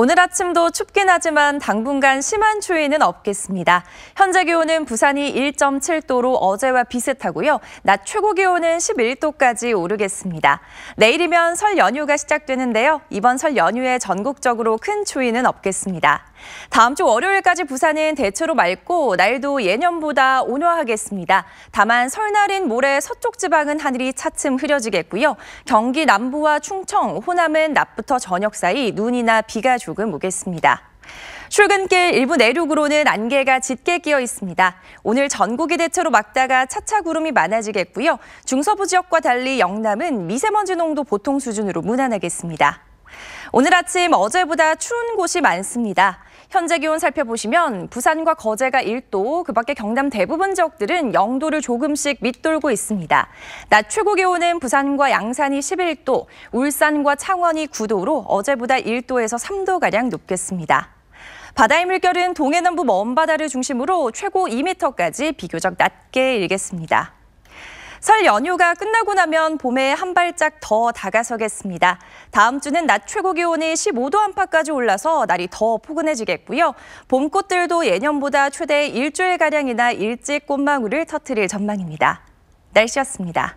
오늘 아침도 춥긴 하지만 당분간 심한 추위는 없겠습니다. 현재 기온은 부산이 1.7도로 어제와 비슷하고요. 낮 최고 기온은 11도까지 오르겠습니다. 내일이면 설 연휴가 시작되는데요. 이번 설 연휴에 전국적으로 큰 추위는 없겠습니다. 다음 주 월요일까지 부산은 대체로 맑고 날도 예년보다 온화하겠습니다. 다만 설날인 모레 서쪽 지방은 하늘이 차츰 흐려지겠고요. 경기 남부와 충청, 호남은 낮부터 저녁 사이 눈이나 비가 주 조금 오겠습니다. 출근길 일부 내륙으로는 안개가 짙게 끼어 있습니다. 오늘 전국이 대체로 막다가 차차 구름이 많아지겠고요. 중서부 지역과 달리 영남은 미세먼지 농도 보통 수준으로 무난하겠습니다. 오늘 아침 어제보다 추운 곳이 많습니다. 현재 기온 살펴보시면 부산과 거제가 1도, 그 밖에 경남 대부분 지역들은 0도를 조금씩 밑돌고 있습니다. 낮 최고 기온은 부산과 양산이 11도, 울산과 창원이 9도로 어제보다 1도에서 3도가량 높겠습니다. 바다의 물결은 동해 남부 먼 바다를 중심으로 최고 2m까지 비교적 낮게 일겠습니다. 설 연휴가 끝나고 나면 봄에 한 발짝 더 다가서겠습니다. 다음 주는 낮 최고 기온이 15도 안팎까지 올라서 날이 더 포근해지겠고요. 봄꽃들도 예년보다 최대 일주일가량이나 일찍 꽃망울을 터뜨릴 전망입니다. 날씨였습니다.